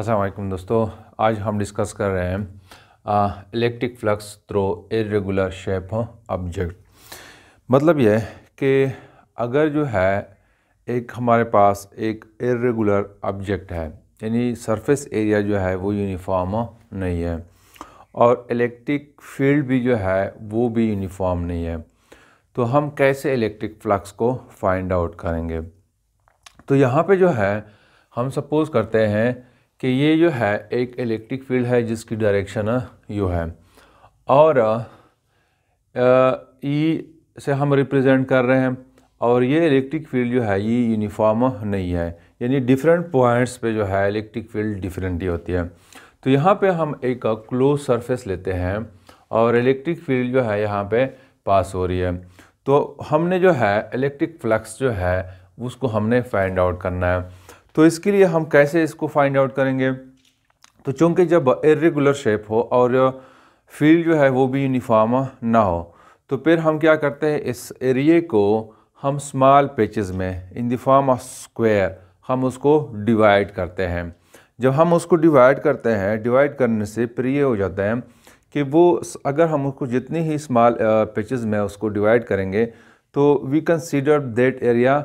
असलकुम दोस्तों आज हम डिस्कस कर रहे हैं electric flux through irregular shape object मतलब यह कि अगर जो है एक हमारे पास एक इरेगुलर ऑब्जेक्ट है यानी सरफेस एरिया जो है वो यूनिफॉर्म नहीं है और इलेक्ट्रिक फील्ड भी जो है वो भी यूनिफॉर्म नहीं है तो हम कैसे इलेक्ट्रिक फ्लक्स को फाइंड आउट करेंगे तो यहाँ पे जो है हम सपोज़ करते हैं कि ये जो है एक इलेक्ट्रिक फील्ड है जिसकी डायरेक्शन यू है और ई से हम रिप्रेजेंट कर रहे हैं और ये इलेक्ट्रिक फील्ड जो है ये यूनिफॉर्म नहीं है यानी डिफरेंट पॉइंट्स पे जो है इलेक्ट्रिक फील्ड डिफरेंट ही होती है तो यहाँ पे हम एक क्लोज सरफेस लेते हैं और इलेक्ट्रिक फील्ड जो है यहाँ पे पास हो रही है तो हमने जो है इलेक्ट्रिक फ्लक्स जो है उसको हमने फाइंड आउट करना है तो इसके लिए हम कैसे इसको फाइंड आउट करेंगे तो चूँकि जब इरेगुलर शेप हो और फील्ड जो है वो भी यूनिफॉर्म ना हो तो फिर हम क्या करते हैं इस एरिए को हम स्मॉल पेचेस में in the form of square हम उसको डिवाइड करते हैं जब हम उसको डिवाइड करते हैं डिवाइड करने से फिर ये हो जाता है कि वो अगर हम उसको जितनी ही स्मॉल पेचेस में उसको डिवाइड करेंगे तो we consider that area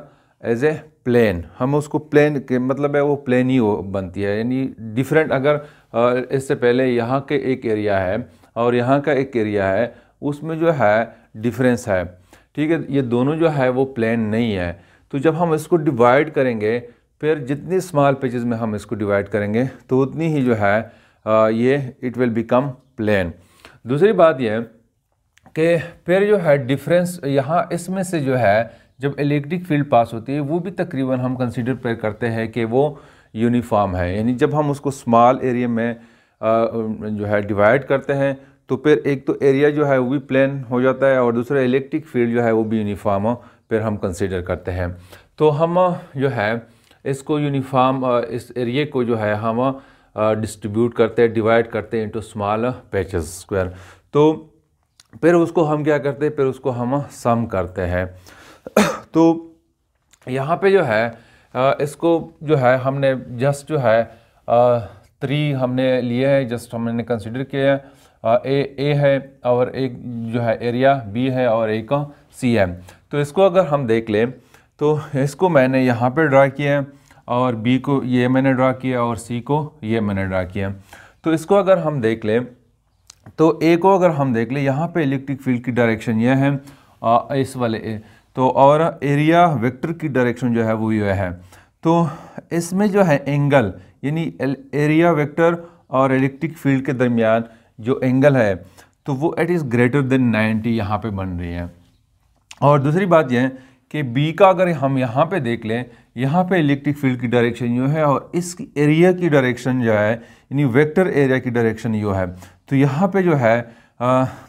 as a plane हम उसको प्लेन के मतलब है वो प्लेन ही हो बनती है यानी डिफरेंट अगर इससे पहले यहाँ के एक एरिया है और यहाँ का एक एरिया है उसमें जो है डिफरेंस है ठीक है ये दोनों जो है वो प्लेन नहीं है तो जब हम इसको डिवाइड करेंगे फिर जितनी स्मॉल पेजेस में हम इसको डिवाइड करेंगे तो उतनी ही जो है ये इट विल बिकम प्लेन दूसरी बात ये कि फिर जो है डिफरेंस यहाँ इसमें से जो है जब इलेक्ट्रिक फील्ड पास होती है वो भी तकरीबन हम कंसिडर करते हैं कि वो यूनिफॉर्म है यानी जब हम उसको स्मॉल एरिया में जो है डिवाइड करते हैं तो फिर एक तो एरिया जो है वो भी प्लेन हो जाता है और दूसरा इलेक्ट्रिक फील्ड जो है वो भी यूनिफॉर्म फिर हम कंसिडर करते हैं तो हम जो है इसको यूनिफॉर्म इस एरिए को जो है हम डिस्ट्रीब्यूट करते हैं डिवाइड करते हैं इंटू स्मॉल पैचेस स्क्वायर तो फिर उसको हम क्या करते हैं फिर उसको हम सम करते हैं तो यहाँ पे जो है इसको जो है हमने जस्ट जो है थ्री हमने लिए हैं जस्ट हमने कंसिडर किए हैं ए ए है और एक जो है एरिया बी है और एक का सी है तो इसको अगर हम देख लें तो इसको मैंने यहाँ पे ड्रा किया है और बी को ये मैंने ड्रा किया और सी को ये मैंने ड्रा किया तो इसको अगर हम देख लें तो ए को अगर हम देख लें यहाँ पे इलेक्ट्रिक फील्ड की डायरेक्शन यह है आ, इस वाले ए तो और एरिया वेक्टर की डायरेक्शन जो है वो ये है तो इसमें जो है एंगल यानी एरिया वेक्टर और इलेक्ट्रिक फील्ड के दरमियान जो एंगल है तो वो एट इज़ ग्रेटर देन 90 यहाँ पे बन रही है और दूसरी बात यह है कि बी का अगर हम यहाँ पे देख लें यहाँ पे इलेक्ट्रिक फील्ड की डायरेक्शन यू है और इस एरिया की डायरेक्शन जो है यानी वेक्टर एरिया की डायरेक्शन यू है तो यहाँ पे जो है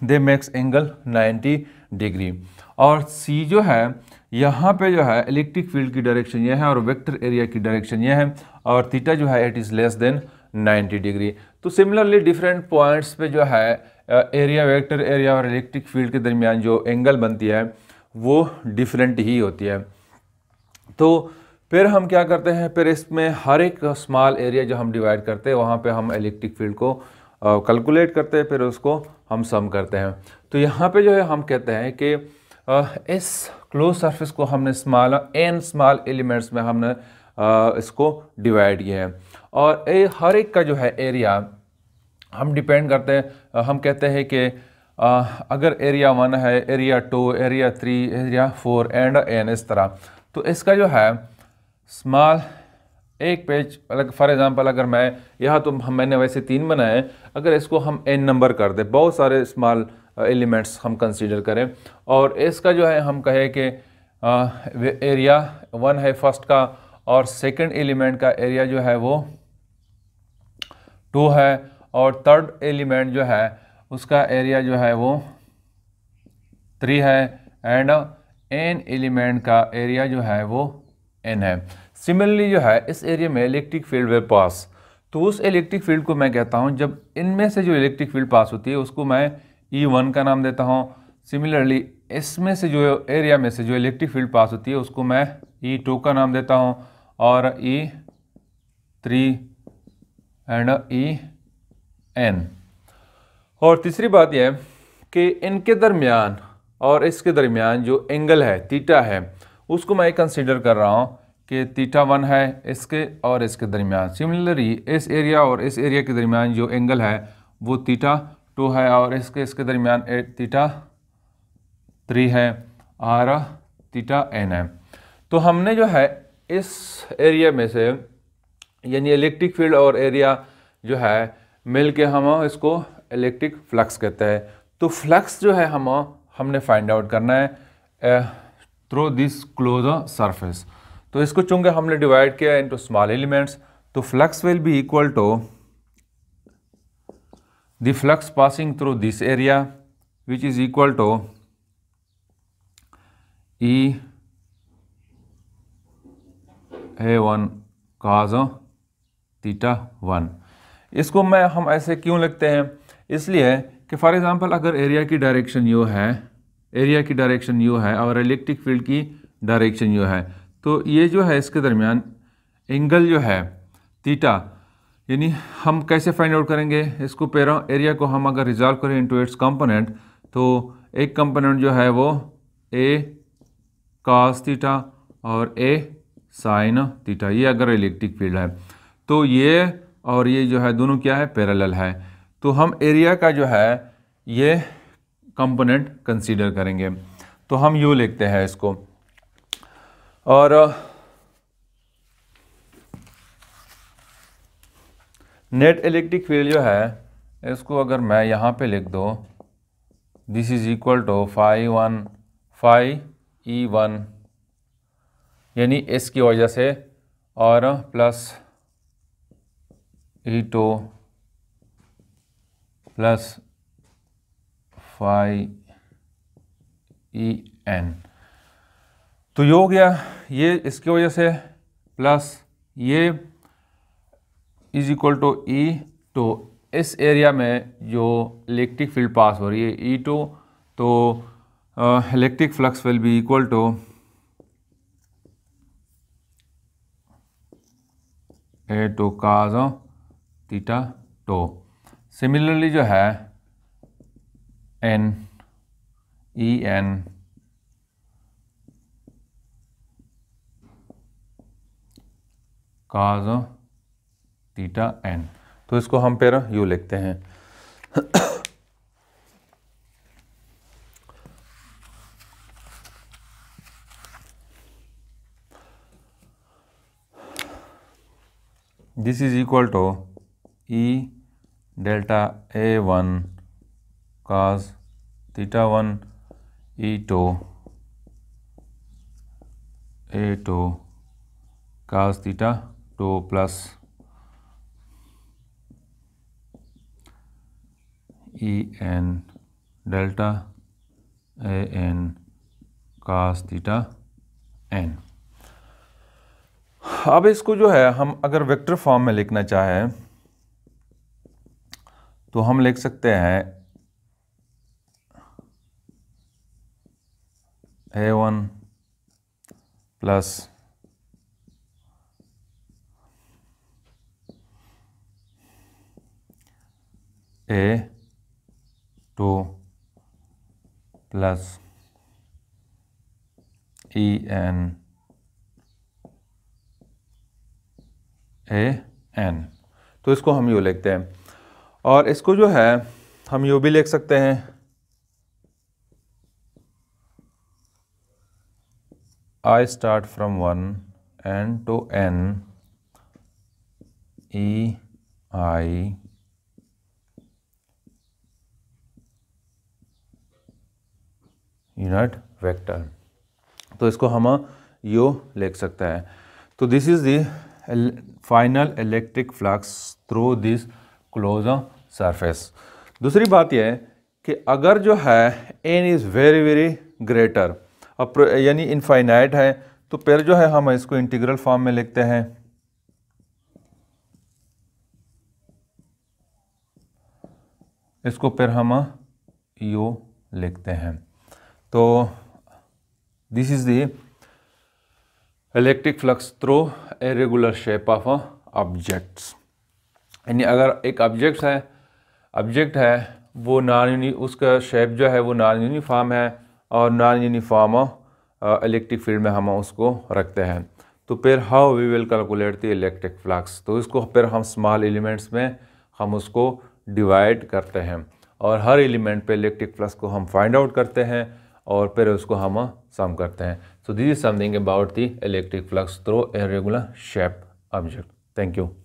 they makes angle ninety degree और सी जो है यहाँ पे जो है इलेक्ट्रिक फील्ड की डायरेक्शन ये है और वेक्टर एरिया की डायरेक्शन ये है और थीटा जो है it is less than 90 degree तो सिमिलरली डिफरेंट पॉइंट्स पे जो है एरिया वेक्टर एरिया और इलेक्ट्रिक फील्ड के दरमियान जो एंगल बनती है वो डिफरेंट ही होती है तो फिर हम क्या करते हैं फिर इसमें हर एक स्मॉल एरिया जो हम डिवाइड करते हैं वहाँ पर हम इलेक्ट्रिक फील्ड को कैलकुलेट करते हैं फिर उसको हम सम करते हैं तो यहाँ पे जो है हम कहते हैं कि इस क्लोज सरफेस को हमने स्मॉल एन स्मॉल एलिमेंट्स में हमने इसको डिवाइड किया है और ए हर एक का जो है एरिया हम डिपेंड करते हैं हम कहते हैं कि अगर एरिया वन है area two area three area four and n इस तरह तो इसका जो है स्मॉल एक पेज अलग फॉर एग्ज़ाम्पल अगर मैं यह तो हम मैंने वैसे तीन बनाए अगर इसको हम एन नंबर कर दें बहुत सारे स्मॉल एलिमेंट्स uh, हम कंसीडर करें और इसका जो है हम कहें कि एरिया uh, वन है फर्स्ट का और सेकंड एलिमेंट का एरिया जो है वो टू है और थर्ड एलिमेंट जो है उसका एरिया जो है वो थ्री है एंड एन एलिमेंट का एरिया जो है वो एन है सिमिलरली जो है इस एरिया में इलेक्ट्रिक फील्ड वे पास तो उस इलेक्ट्रिक फील्ड को मैं कहता हूँ जब इनमें से जो इलेक्ट्रिक फील्ड पास होती है उसको मैं ई e वन का नाम देता हूँ सिमिलरली इसमें से जो एरिया में से जो इलेक्ट्रिक फील्ड पास होती है उसको मैं ई e टू का नाम देता हूँ और E three and E n और तीसरी बात यह कि इनके दरमियान और इसके दरमियान जो एंगल है तीटा है उसको मैं कंसिडर कर रहा हूँ कि तीटा वन है इसके और इसके दरमियान सिमिलरली इस एरिया और इस एरिया के दरमियान जो एंगल है वो तीटा टू है और इसके इसके दरमियान तीटा थ्री है आर तीटा एन है तो हमने जो है इस एरिया में से यानी इलेक्ट्रिक फील्ड और एरिया जो है मिल के हम इसको इलेक्ट्रिक फ्लक्स कहते हैं तो फ्लक्स जो है हम हमने फाइंड आउट करना है थ्रू दिस क्लोज सरफेस तो इसको चूंकि हमने डिवाइड किया इनटू स्मॉल एलिमेंट्स तो flux will be equal to the flux passing through this area is equal to E A one cos theta one इसको मैं हम ऐसे क्यों लिखते हैं इसलिए कि फॉर एग्जांपल अगर एरिया की डायरेक्शन यू है एरिया की डायरेक्शन यू है और इलेक्ट्रिक फील्ड की डायरेक्शन यू है तो ये जो है इसके दरमियान एंगल जो है तीटा यानी हम कैसे फाइंड आउट करेंगे इसको पेरा एरिया को हम अगर रिजॉल्व करें इनटू इट्स कंपोनेंट तो एक कंपोनेंट जो है वो ए कास थीटा और ए साइन थीटा ये अगर इलेक्ट्रिक फील्ड है तो ये और ये जो है दोनों क्या है पैरेलल है तो हम एरिया का जो है ये कंपोनेंट कंसीडर करेंगे तो हम यू लिखते हैं इसको और नेट इलेक्ट्रिक फील्ड जो है इसको अगर मैं यहाँ पे लिख दो this is equal to five one five E one यानी एस की वजह से और plus E two plus five E n तो ये हो गया ये इसकी वजह से प्लस ये इज इक्वल टू ई तो इस एरिया में जो इलेक्ट्रिक फील्ड पास हो रही है ई e टू तो electric flux will be equal to A two cos theta two similarly जो है n E n cos theta n तो इसको हम फिर यू लिखते हैं this is equal to E delta A one cos theta one E two A two cos theta two plus E n delta A n cos theta n अब इसको जो है हम अगर वेक्टर फॉर्म में लिखना चाहें तो हम लिख सकते हैं A one plus A two plus E n A n तो इसको हम यू लिखते हैं और इसको जो है हम यू भी लिख सकते हैं i start from one n to n E i unit vector तो इसको हम यो लिख सकते हैं तो this is the final electric flux through this close surface दूसरी बात यह है कि अगर जो है n is very very greater अब यानी इनफाइनाइट है तो फिर जो है हम इसको इंटीग्रल फॉर्म में लिखते हैं इसको फिर हम यू लिखते हैं तो this is the electric flux through a shape of of objects uh, यानी अगर एक ऑब्जेक्ट है ऑब्जेक्ट है वो नॉन यूनि उसका शेप जो है वो नॉन यूनिफॉर्म है और नॉन यूनिफॉर्म इलेक्ट्रिक फील्ड में हम उसको रखते हैं तो फिर how we will calculate the electric flux तो इसको फिर हम स्मॉल एलिमेंट्स में हम उसको डिवाइड करते हैं और हर एलिमेंट पे इलेक्ट्रिक फ्लक्स को हम फाइंड आउट करते हैं और फिर उसको हम सम करते हैं so this is something about the electric flux through a regular shape object thank you